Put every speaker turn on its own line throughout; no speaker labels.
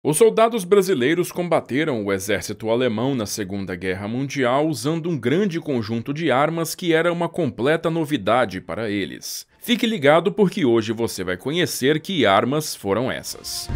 Os soldados brasileiros combateram o exército alemão na Segunda Guerra Mundial usando um grande conjunto de armas que era uma completa novidade para eles. Fique ligado porque hoje você vai conhecer que armas foram essas.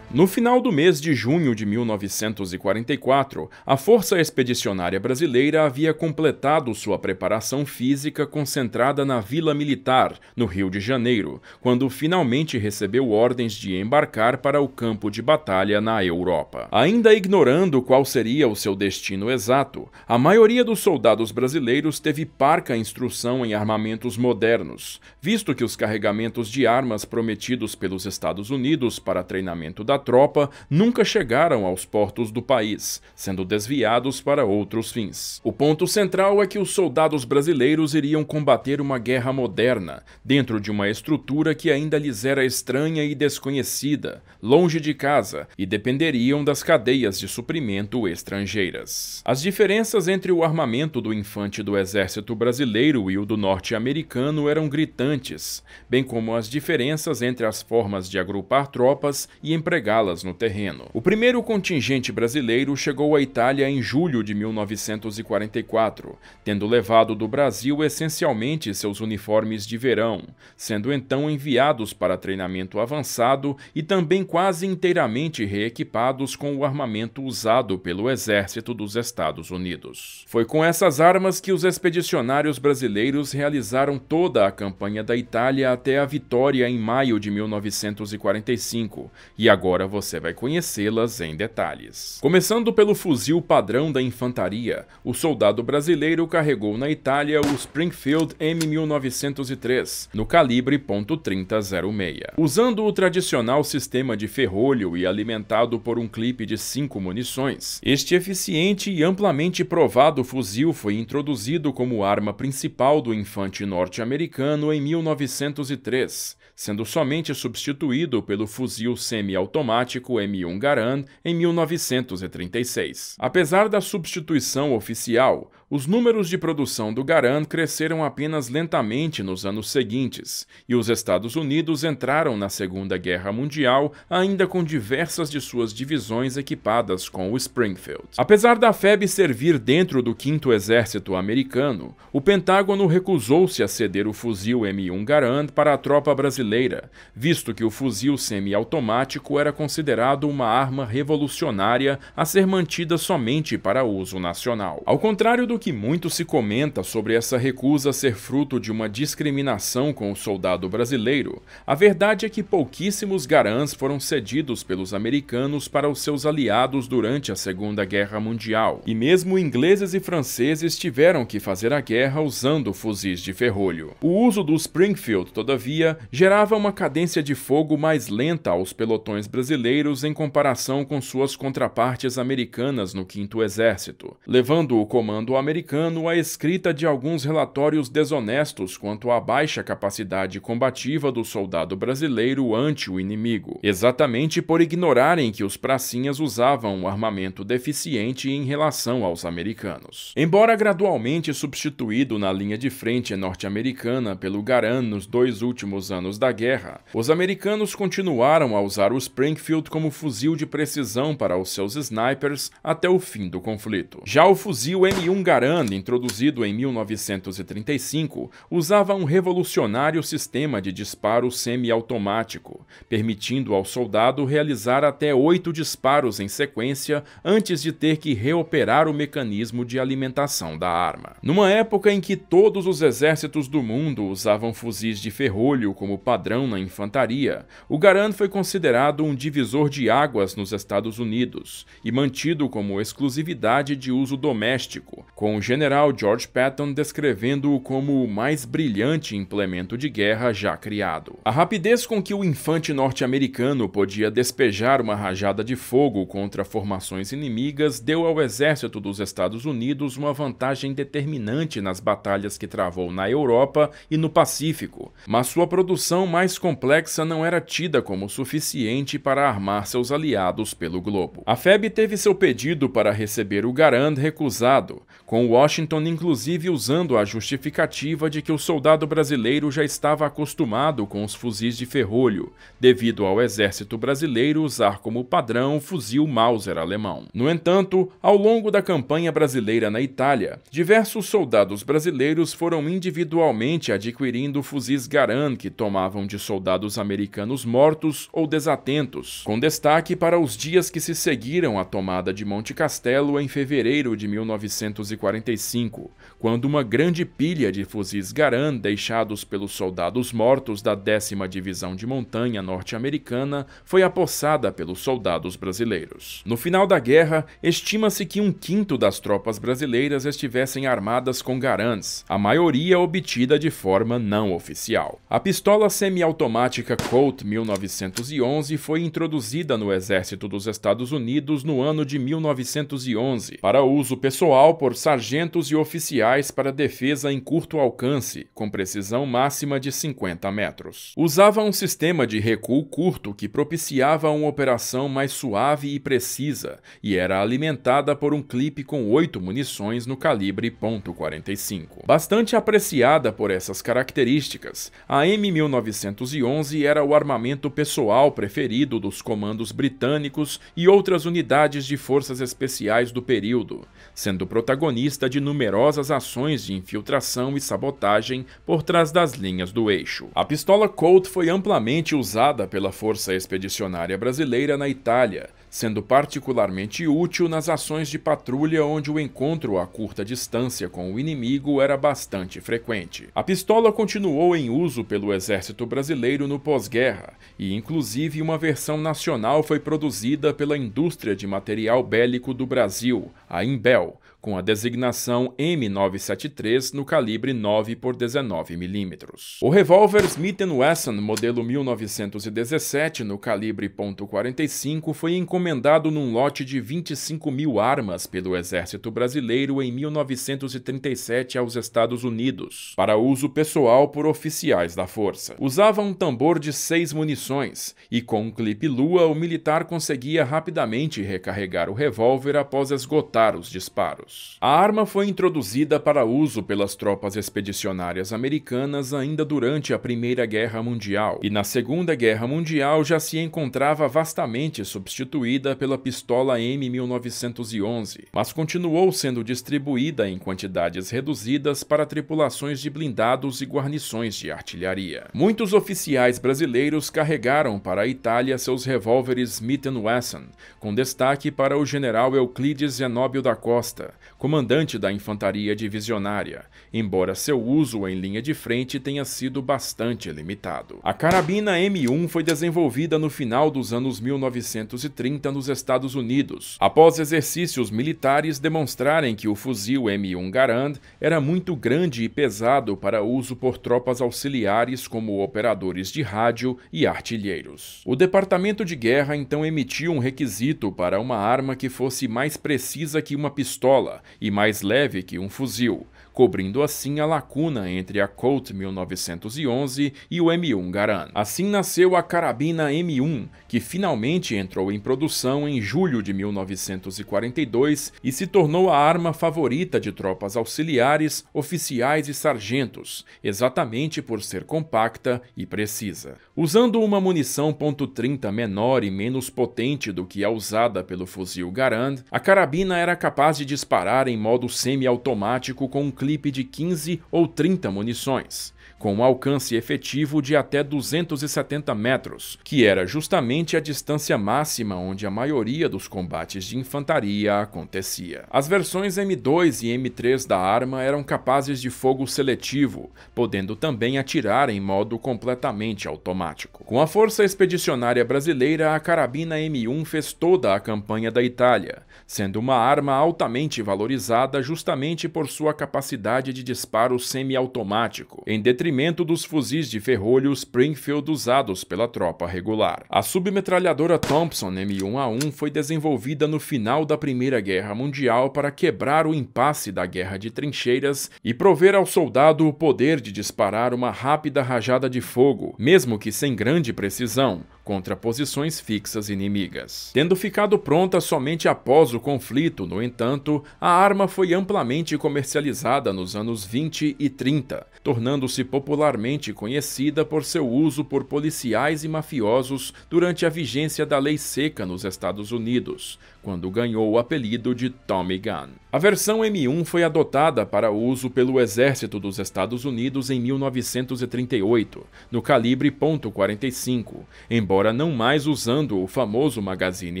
No final do mês de junho de 1944, a Força Expedicionária Brasileira havia completado sua preparação física concentrada na Vila Militar, no Rio de Janeiro, quando finalmente recebeu ordens de embarcar para o campo de batalha na Europa. Ainda ignorando qual seria o seu destino exato, a maioria dos soldados brasileiros teve parca instrução em armamentos modernos, visto que os carregamentos de armas prometidos pelos Estados Unidos para treinamento da tropa nunca chegaram aos portos do país, sendo desviados para outros fins. O ponto central é que os soldados brasileiros iriam combater uma guerra moderna, dentro de uma estrutura que ainda lhes era estranha e desconhecida, longe de casa, e dependeriam das cadeias de suprimento estrangeiras. As diferenças entre o armamento do infante do exército brasileiro e o do norte-americano eram gritantes, bem como as diferenças entre as formas de agrupar tropas e empregar bengalas no terreno. O primeiro contingente brasileiro chegou à Itália em julho de 1944, tendo levado do Brasil essencialmente seus uniformes de verão, sendo então enviados para treinamento avançado e também quase inteiramente reequipados com o armamento usado pelo Exército dos Estados Unidos. Foi com essas armas que os expedicionários brasileiros realizaram toda a campanha da Itália até a vitória em maio de 1945 e agora agora você vai conhecê-las em detalhes. Começando pelo fuzil padrão da infantaria, o soldado brasileiro carregou na Itália o Springfield M1903, no calibre .3006. Usando o tradicional sistema de ferrolho e alimentado por um clipe de cinco munições, este eficiente e amplamente provado fuzil foi introduzido como arma principal do infante norte-americano em 1903, sendo somente substituído pelo fuzil semi-automático diplomático M1 Garand em 1936. Apesar da substituição oficial, os números de produção do Garan cresceram apenas lentamente nos anos seguintes, e os Estados Unidos entraram na Segunda Guerra Mundial ainda com diversas de suas divisões equipadas com o Springfield. Apesar da FEB servir dentro do 5 Exército Americano, o Pentágono recusou-se a ceder o fuzil M1 Garand para a tropa brasileira, visto que o fuzil semiautomático era considerado uma arma revolucionária a ser mantida somente para uso nacional. Ao contrário do que muito se comenta sobre essa recusa ser fruto de uma discriminação com o soldado brasileiro, a verdade é que pouquíssimos garãs foram cedidos pelos americanos para os seus aliados durante a Segunda Guerra Mundial, e mesmo ingleses e franceses tiveram que fazer a guerra usando fuzis de ferrolho. O uso do Springfield, todavia, gerava uma cadência de fogo mais lenta aos pelotões brasileiros em comparação com suas contrapartes americanas no Quinto Exército, levando o comando americano americano a escrita de alguns relatórios desonestos quanto à baixa capacidade combativa do soldado brasileiro ante o inimigo, exatamente por ignorarem que os pracinhas usavam um armamento deficiente em relação aos americanos. Embora gradualmente substituído na linha de frente norte-americana pelo Garan nos dois últimos anos da guerra, os americanos continuaram a usar o Springfield como fuzil de precisão para os seus snipers até o fim do conflito. Já o fuzil M1 Garan Jacaranda, introduzido em 1935, usava um revolucionário sistema de disparo semiautomático, permitindo ao soldado realizar até oito disparos em sequência antes de ter que reoperar o mecanismo de alimentação da arma. Numa época em que todos os exércitos do mundo usavam fuzis de ferrolho como padrão na infantaria, o Garand foi considerado um divisor de águas nos Estados Unidos e mantido como exclusividade de uso doméstico, com com o general George Patton descrevendo-o como o mais brilhante implemento de guerra já criado. A rapidez com que o infante norte-americano podia despejar uma rajada de fogo contra formações inimigas deu ao exército dos Estados Unidos uma vantagem determinante nas batalhas que travou na Europa e no Pacífico, mas sua produção mais complexa não era tida como suficiente para armar seus aliados pelo globo. A FEB teve seu pedido para receber o Garand recusado, com Washington inclusive usando a justificativa de que o soldado brasileiro já estava acostumado com os fuzis de ferrolho, devido ao exército brasileiro usar como padrão o fuzil Mauser alemão. No entanto, ao longo da campanha brasileira na Itália, diversos soldados brasileiros foram individualmente adquirindo fuzis Garan que tomavam de soldados americanos mortos ou desatentos, com destaque para os dias que se seguiram à tomada de Monte Castelo em fevereiro de 1940. 1945, quando uma grande pilha de fuzis Garan deixados pelos soldados mortos da 10 Divisão de Montanha norte-americana foi apossada pelos soldados brasileiros. No final da guerra, estima-se que um quinto das tropas brasileiras estivessem armadas com Garans, a maioria obtida de forma não oficial. A pistola semiautomática Colt 1911 foi introduzida no Exército dos Estados Unidos no ano de 1911 para uso pessoal por sargentos e oficiais para defesa em curto alcance, com precisão máxima de 50 metros. Usava um sistema de recuo curto que propiciava uma operação mais suave e precisa, e era alimentada por um clipe com oito munições no calibre .45. Bastante apreciada por essas características, a M1911 era o armamento pessoal preferido dos comandos britânicos e outras unidades de forças especiais do período, sendo protagonista lista de numerosas ações de infiltração e sabotagem por trás das linhas do eixo. A pistola Colt foi amplamente usada pela Força Expedicionária Brasileira na Itália, sendo particularmente útil nas ações de patrulha onde o encontro a curta distância com o inimigo era bastante frequente. A pistola continuou em uso pelo Exército Brasileiro no pós-guerra, e inclusive uma versão nacional foi produzida pela indústria de material bélico do Brasil, a Imbel, com a designação M973 no calibre 9 por 19 mm. O revólver Smith Wesson modelo 1917 no calibre .45 foi encomendado num lote de 25 mil armas pelo Exército Brasileiro em 1937 aos Estados Unidos, para uso pessoal por oficiais da Força. Usava um tambor de seis munições e com um clipe lua o militar conseguia rapidamente recarregar o revólver após esgotar os disparos anos. A arma foi introduzida para uso pelas tropas expedicionárias americanas ainda durante a Primeira Guerra Mundial, e na Segunda Guerra Mundial já se encontrava vastamente substituída pela pistola M1911, mas continuou sendo distribuída em quantidades reduzidas para tripulações de blindados e guarnições de artilharia. Muitos oficiais brasileiros carregaram para a Itália seus revólveres Smith Wesson, com destaque para o general Euclides Zenóbio da Costa, comandante da infantaria divisionária, embora seu uso em linha de frente tenha sido bastante limitado. A carabina M1 foi desenvolvida no final dos anos 1930 nos Estados Unidos, após exercícios militares demonstrarem que o fuzil M1 Garand era muito grande e pesado para uso por tropas auxiliares como operadores de rádio e artilheiros. O Departamento de Guerra então emitiu um requisito para uma arma que fosse mais precisa que uma pistola e mais leve que um fuzil, cobrindo assim a lacuna entre a Colt 1911 e o M1 Garand. Assim nasceu a carabina M1, que finalmente entrou em produção em julho de 1942 e se tornou a arma favorita de tropas auxiliares, oficiais e sargentos, exatamente por ser compacta e precisa. Usando uma munição .30 menor e menos potente do que a usada pelo fuzil Garand, a carabina era capaz de disparar em modo semiautomático com um clipe de 15 ou 30 munições, com um alcance efetivo de até 270 metros, que era justamente a distância máxima onde a maioria dos combates de infantaria acontecia. As versões M2 e M3 da arma eram capazes de fogo seletivo, podendo também atirar em modo completamente automático. Com a Força Expedicionária Brasileira, a carabina M1 fez toda a campanha da Itália, sendo uma arma altamente valorizada justamente por sua capacidade de disparo semiautomático, em detrimento dos fuzis de ferrolho Springfield usados pela tropa regular. A submetralhadora Thompson M1A1 foi desenvolvida no final da Primeira Guerra Mundial para quebrar o impasse da guerra de trincheiras e prover ao soldado o poder de disparar uma rápida rajada de fogo, mesmo que sem grande precisão, contra posições fixas inimigas. Tendo ficado pronta somente após o conflito, no entanto, a arma foi amplamente comercializada nos anos 20 e 30, tornando-se popularmente conhecida por seu uso por policiais e mafiosos durante a vigência da Lei Seca nos Estados Unidos, quando ganhou o apelido de Tommy Gun. A versão M1 foi adotada para uso pelo Exército dos Estados Unidos em 1938, no calibre .45, embora não mais usando o famoso magazine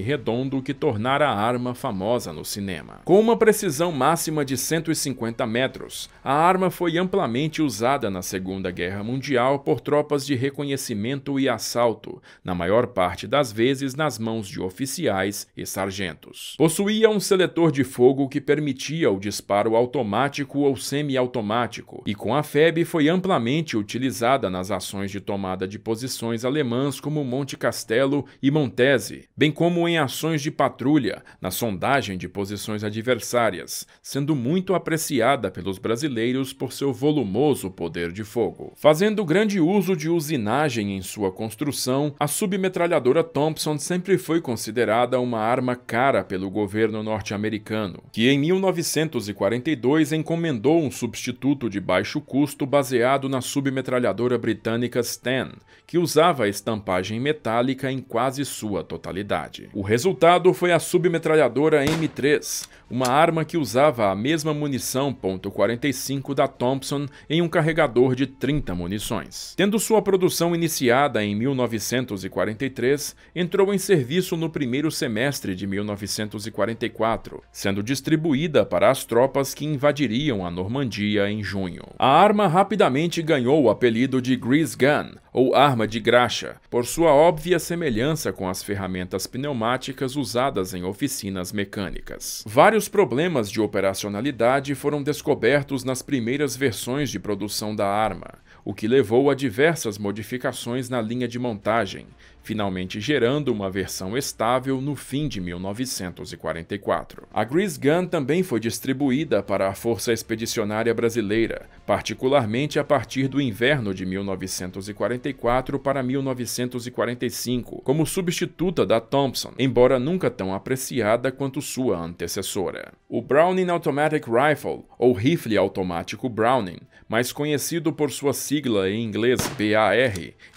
redondo que tornara a arma famosa famosa no cinema. Com uma precisão máxima de 150 metros, a arma foi amplamente usada na Segunda Guerra Mundial por tropas de reconhecimento e assalto, na maior parte das vezes nas mãos de oficiais e sargentos. Possuía um seletor de fogo que permitia o disparo automático ou semiautomático, e com a FEB foi amplamente utilizada nas ações de tomada de posições alemãs como Monte Castelo e Montese, bem como em ações de patrulha, na sondagem sondagem de posições adversárias, sendo muito apreciada pelos brasileiros por seu volumoso poder de fogo. Fazendo grande uso de usinagem em sua construção, a submetralhadora Thompson sempre foi considerada uma arma cara pelo governo norte-americano, que em 1942 encomendou um substituto de baixo custo baseado na submetralhadora britânica Stan, que usava estampagem metálica em quase sua totalidade. O resultado foi a submetralhadora metralhadora M3, uma arma que usava a mesma munição .45 da Thompson em um carregador de 30 munições. Tendo sua produção iniciada em 1943, entrou em serviço no primeiro semestre de 1944, sendo distribuída para as tropas que invadiriam a Normandia em junho. A arma rapidamente ganhou o apelido de Grease Gun, ou arma de graxa, por sua óbvia semelhança com as ferramentas pneumáticas usadas em oficinas mecânicas. Vários problemas de operacionalidade foram descobertos nas primeiras versões de produção da arma, o que levou a diversas modificações na linha de montagem, finalmente gerando uma versão estável no fim de 1944. A Grease Gun também foi distribuída para a Força Expedicionária Brasileira, particularmente a partir do inverno de 1944 para 1945, como substituta da Thompson, embora nunca tão apreciada quanto sua antecessora. O Browning Automatic Rifle, ou rifle automático Browning, mais conhecido por sua sigla em inglês BAR,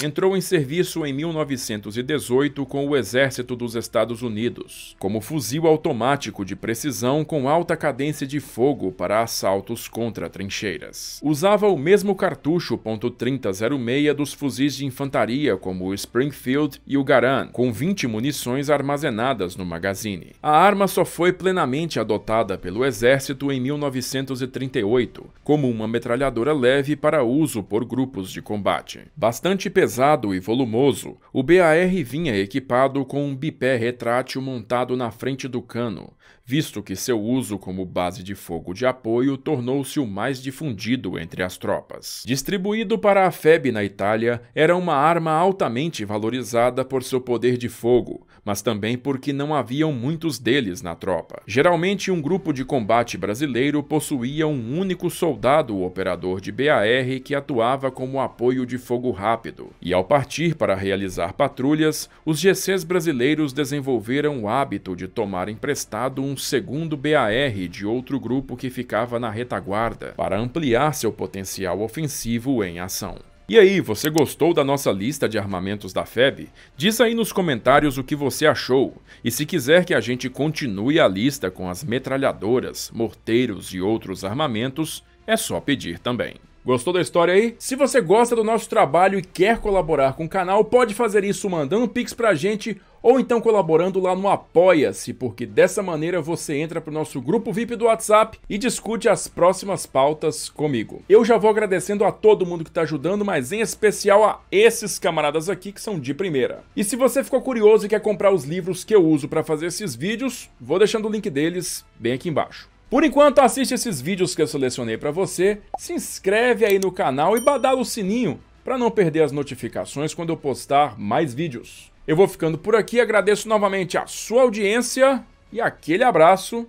entrou em serviço em 19 1918 com o Exército dos Estados Unidos, como fuzil automático de precisão com alta cadência de fogo para assaltos contra trincheiras. Usava o mesmo cartucho .3006 dos fuzis de infantaria como o Springfield e o Garand, com 20 munições armazenadas no magazine. A arma só foi plenamente adotada pelo Exército em 1938, como uma metralhadora leve para uso por grupos de combate. Bastante pesado e volumoso, o BA R vinha equipado com um bipé retrátil montado na frente do cano, visto que seu uso como base de fogo de apoio tornou-se o mais difundido entre as tropas. Distribuído para a FEB na Itália, era uma arma altamente valorizada por seu poder de fogo, mas também porque não haviam muitos deles na tropa. Geralmente, um grupo de combate brasileiro possuía um único soldado operador de BAR que atuava como apoio de fogo rápido, e ao partir para realizar patrulhas, os GCs brasileiros desenvolveram o hábito de tomar emprestado um segundo BAR de outro grupo que ficava na retaguarda, para ampliar seu potencial ofensivo em ação. E aí, você gostou da nossa lista de armamentos da FEB? Diz aí nos comentários o que você achou. E se quiser que a gente continue a lista com as metralhadoras, morteiros e outros armamentos, é só pedir também. Gostou da história aí? Se você gosta do nosso trabalho e quer colaborar com o canal, pode fazer isso mandando um pix pra gente ou então colaborando lá no Apoia-se, porque dessa maneira você entra pro nosso grupo VIP do WhatsApp e discute as próximas pautas comigo. Eu já vou agradecendo a todo mundo que tá ajudando, mas em especial a esses camaradas aqui que são de primeira. E se você ficou curioso e quer comprar os livros que eu uso para fazer esses vídeos, vou deixando o link deles bem aqui embaixo. Por enquanto, assiste esses vídeos que eu selecionei para você, se inscreve aí no canal e badala o sininho para não perder as notificações quando eu postar mais vídeos. Eu vou ficando por aqui, agradeço novamente a sua audiência e aquele abraço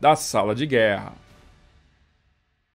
da Sala de Guerra.